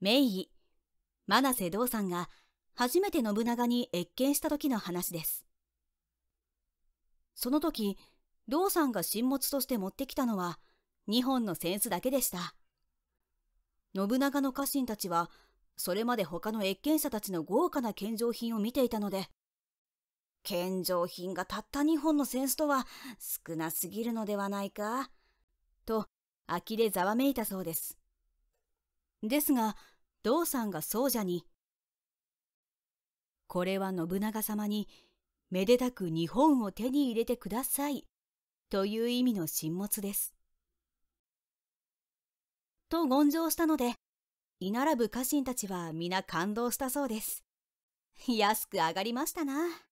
名医、真瀬道さんが初めて信長に謁見した時の話です。その時、道さんが神物として持ってきたのは2本の扇子だけでした。信長の家臣たちは、それまで他の謁見者たちの豪華な献上品を見ていたので、献上品がたった2本の扇子とは少なすぎるのではないか、と呆れざわめいたそうです。ですが、道さんがそうじゃに。これは信長様に、めでたく日本を手に入れてください、という意味の沈没です。と言上したので、居並ぶ家臣たちは皆感動したそうです。安く上がりましたな。